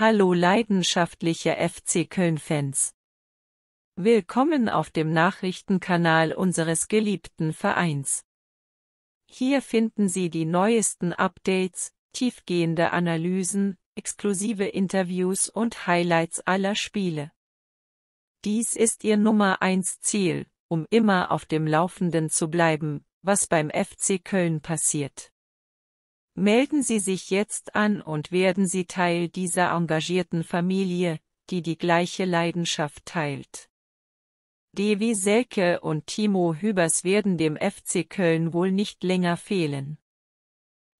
Hallo leidenschaftliche FC Köln-Fans. Willkommen auf dem Nachrichtenkanal unseres geliebten Vereins. Hier finden Sie die neuesten Updates, tiefgehende Analysen, exklusive Interviews und Highlights aller Spiele. Dies ist Ihr Nummer 1 Ziel, um immer auf dem Laufenden zu bleiben, was beim FC Köln passiert. Melden Sie sich jetzt an und werden Sie Teil dieser engagierten Familie, die die gleiche Leidenschaft teilt. Devi Selke und Timo Hübers werden dem FC Köln wohl nicht länger fehlen.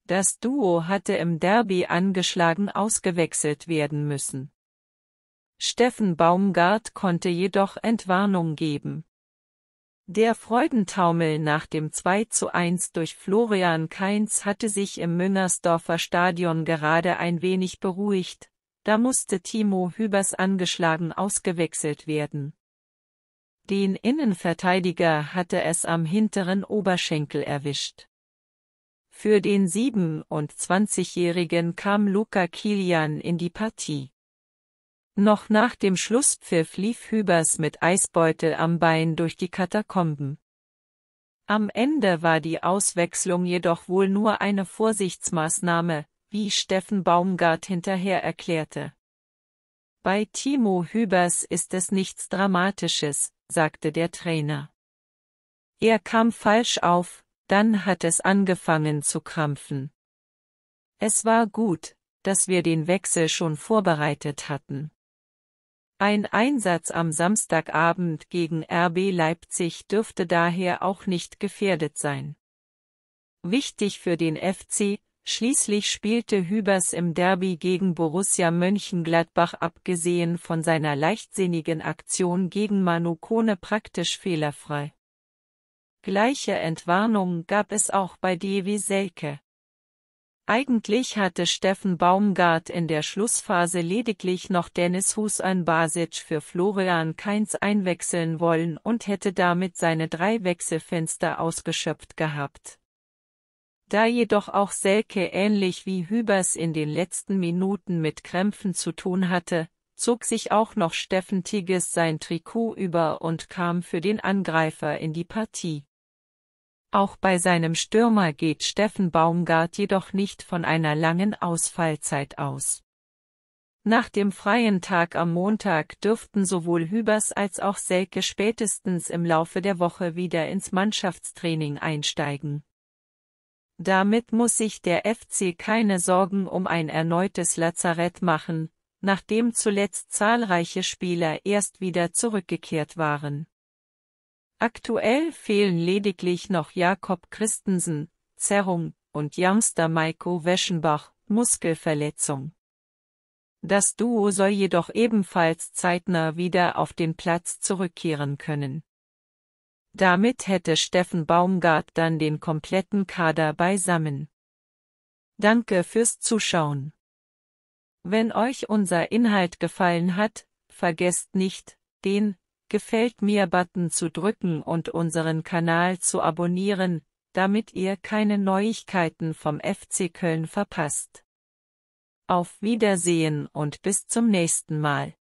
Das Duo hatte im Derby angeschlagen ausgewechselt werden müssen. Steffen Baumgart konnte jedoch Entwarnung geben. Der Freudentaumel nach dem 2 zu 1 durch Florian Kainz hatte sich im Müngersdorfer Stadion gerade ein wenig beruhigt, da musste Timo Hübers angeschlagen ausgewechselt werden. Den Innenverteidiger hatte es am hinteren Oberschenkel erwischt. Für den 27-Jährigen kam Luca Kilian in die Partie. Noch nach dem Schlusspfiff lief Hübers mit Eisbeutel am Bein durch die Katakomben. Am Ende war die Auswechslung jedoch wohl nur eine Vorsichtsmaßnahme, wie Steffen Baumgart hinterher erklärte. Bei Timo Hübers ist es nichts Dramatisches, sagte der Trainer. Er kam falsch auf, dann hat es angefangen zu krampfen. Es war gut, dass wir den Wechsel schon vorbereitet hatten. Ein Einsatz am Samstagabend gegen RB Leipzig dürfte daher auch nicht gefährdet sein. Wichtig für den FC, schließlich spielte Hübers im Derby gegen Borussia Mönchengladbach abgesehen von seiner leichtsinnigen Aktion gegen Manu Kone praktisch fehlerfrei. Gleiche Entwarnung gab es auch bei Devi Selke. Eigentlich hatte Steffen Baumgart in der Schlussphase lediglich noch Dennis Husan Basic für Florian Kainz einwechseln wollen und hätte damit seine drei Wechselfenster ausgeschöpft gehabt. Da jedoch auch Selke ähnlich wie Hübers in den letzten Minuten mit Krämpfen zu tun hatte, zog sich auch noch Steffen Tigges sein Trikot über und kam für den Angreifer in die Partie. Auch bei seinem Stürmer geht Steffen Baumgart jedoch nicht von einer langen Ausfallzeit aus. Nach dem freien Tag am Montag dürften sowohl Hübers als auch Selke spätestens im Laufe der Woche wieder ins Mannschaftstraining einsteigen. Damit muss sich der FC keine Sorgen um ein erneutes Lazarett machen, nachdem zuletzt zahlreiche Spieler erst wieder zurückgekehrt waren. Aktuell fehlen lediglich noch Jakob Christensen, Zerrung, und Jamster Maiko Weschenbach, Muskelverletzung. Das Duo soll jedoch ebenfalls zeitnah wieder auf den Platz zurückkehren können. Damit hätte Steffen Baumgart dann den kompletten Kader beisammen. Danke fürs Zuschauen. Wenn euch unser Inhalt gefallen hat, vergesst nicht, den Gefällt mir Button zu drücken und unseren Kanal zu abonnieren, damit ihr keine Neuigkeiten vom FC Köln verpasst. Auf Wiedersehen und bis zum nächsten Mal.